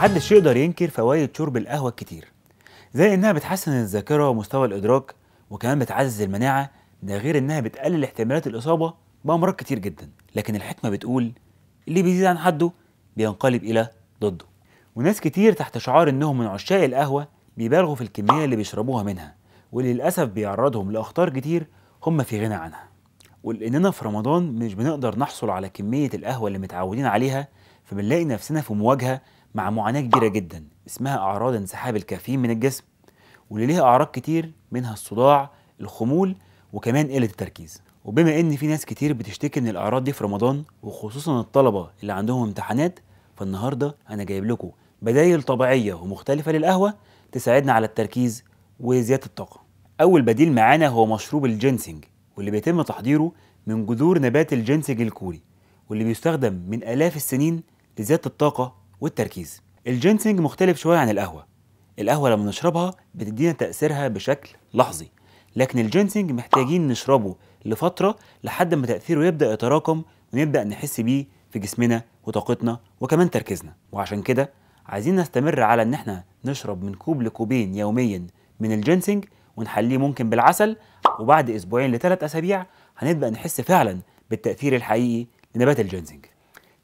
محدش يقدر ينكر فوائد شرب القهوة الكتير زي إنها بتحسن الذاكرة ومستوى الإدراك وكمان بتعزز المناعة ده غير إنها بتقلل احتمالات الإصابة بأمراض كتير جدا لكن الحكمة بتقول اللي بيزيد عن حده بينقلب إلى ضده وناس كتير تحت شعار إنهم من عشاق القهوة بيبالغوا في الكمية اللي بيشربوها منها واللي للأسف بيعرضهم لأخطار كتير هم في غنى عنها ولأننا في رمضان مش بنقدر نحصل على كمية القهوة اللي متعودين عليها فبنلاقي نفسنا في مواجهة مع معاناة كبيرة جدا اسمها أعراض انسحاب الكافيين من الجسم واللي ليها أعراض كتير منها الصداع الخمول وكمان قلة التركيز وبما ان في ناس كتير بتشتكي من الاعراض دي في رمضان وخصوصا الطلبه اللي عندهم امتحانات فالنهارده انا جايب لكم بدايل طبيعيه ومختلفه للقهوه تساعدنا على التركيز وزياده الطاقه اول بديل معانا هو مشروب الجينسنج واللي بيتم تحضيره من جذور نبات الجينسنج الكوري واللي بيستخدم من الاف السنين لزياده الطاقه والتركيز الجينسنج مختلف شوية عن القهوة القهوة لما نشربها بتدينا تأثيرها بشكل لحظي لكن الجينسنج محتاجين نشربه لفترة لحد ما تأثيره يبدأ يتراكم ونبدأ نحس بيه في جسمنا وطاقتنا وكمان تركيزنا وعشان كده عايزين نستمر على ان احنا نشرب من كوب لكوبين يوميا من الجينسنج ونحليه ممكن بالعسل وبعد اسبوعين لثلاث اسابيع هنبدا نحس فعلا بالتاثير الحقيقي لنبات الجينسنج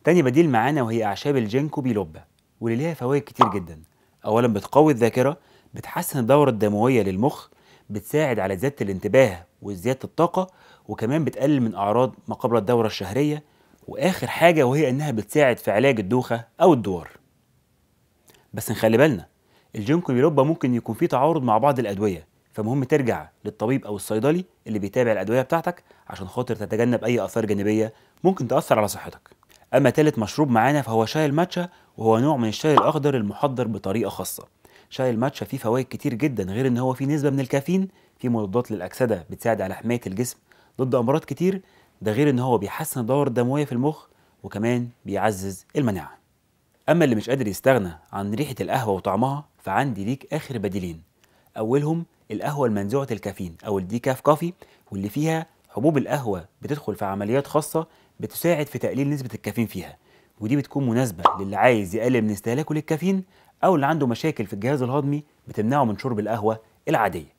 تاني بديل معانا وهي أعشاب الجينكو بيلوبا واللي ليها فوائد كتير جدا أولا بتقوي الذاكرة بتحسن الدورة الدموية للمخ بتساعد على زيادة الانتباه وزيادة الطاقة وكمان بتقلل من أعراض ما قبل الدورة الشهرية وآخر حاجة وهي إنها بتساعد في علاج الدوخة أو الدوار بس نخلي بالنا الجينكو بيلوبا ممكن يكون فيه تعارض مع بعض الأدوية فمهم ترجع للطبيب أو الصيدلي اللي بيتابع الأدوية بتاعتك عشان خاطر تتجنب أي آثار جانبية ممكن تأثر على صحتك أما تالت مشروب معانا فهو شاي الماتشا وهو نوع من الشاي الأخضر المحضر بطريقة خاصة شاي الماتشا فيه فوائد كتير جدا غير ان هو فيه نسبه من الكافيين فيه مضادات للاكسده بتساعد على حمايه الجسم ضد امراض كتير ده غير ان هو بيحسن الدوره الدمويه في المخ وكمان بيعزز المناعه اما اللي مش قادر يستغنى عن ريحه القهوه وطعمها فعندي ليك اخر بديلين اولهم القهوه المنزوعه الكافيين او الديكاف كوفي واللي فيها حبوب القهوه بتدخل في عمليات خاصه بتساعد في تقليل نسبه الكافيين فيها ودي بتكون مناسبه للي عايز يقلل من استهلاكه للكافيين او اللي عنده مشاكل في الجهاز الهضمي بتمنعه من شرب القهوه العاديه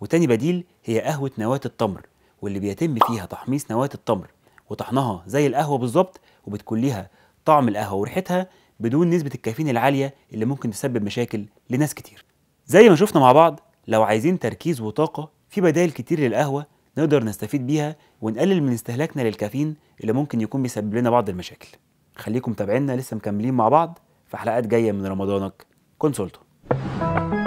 وتاني بديل هي قهوه نواه التمر واللي بيتم فيها تحميص نواه التمر وطحنها زي القهوه بالظبط وبتكون ليها طعم القهوه وريحتها بدون نسبه الكافيين العاليه اللي ممكن تسبب مشاكل لناس كتير زي ما شفنا مع بعض لو عايزين تركيز وطاقه في بدائل كتير للقهوه نقدر نستفيد بيها ونقلل من استهلاكنا للكافيين اللي ممكن يكون بيسبب لنا بعض المشاكل خليكم متابعينا لسه مكملين مع بعض في حلقات جايه من رمضانك كونسولتو